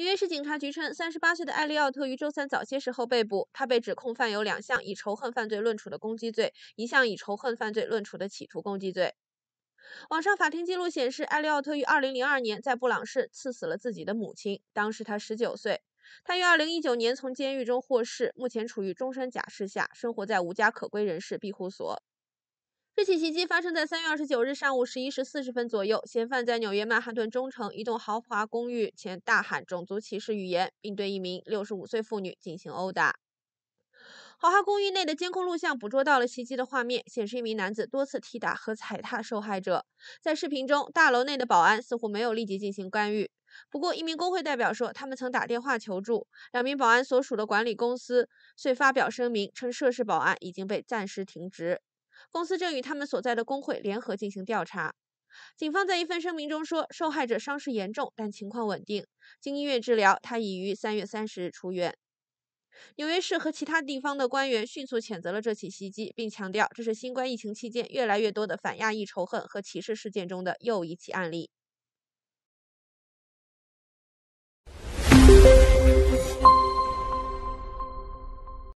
纽约市警察局称，三十八岁的艾利奥特于周三早些时候被捕。他被指控犯有两项以仇恨犯罪论处的攻击罪，一项以仇恨犯罪论处的企图攻击罪。网上法庭记录显示，艾利奥特于二零零二年在布朗市刺死了自己的母亲，当时他十九岁。他于二零一九年从监狱中获释，目前处于终身假释下，生活在无家可归人士庇护所。这起袭击发生在三月二十九日上午十一时四十分左右，嫌犯在纽约曼哈顿中城一栋豪华公寓前大喊种族歧视语言，并对一名六十五岁妇女进行殴打。豪华公寓内的监控录像捕捉到了袭击的画面，显示一名男子多次踢打和踩踏受害者。在视频中，大楼内的保安似乎没有立即进行干预。不过，一名工会代表说，他们曾打电话求助。两名保安所属的管理公司遂发表声明称，涉事保安已经被暂时停职。公司正与他们所在的工会联合进行调查。警方在一份声明中说，受害者伤势严重，但情况稳定。经医院治疗，他已于三月三十日出院。纽约市和其他地方的官员迅速谴责了这起袭击，并强调这是新冠疫情期间越来越多的反亚裔仇恨和歧视事件中的又一起案例。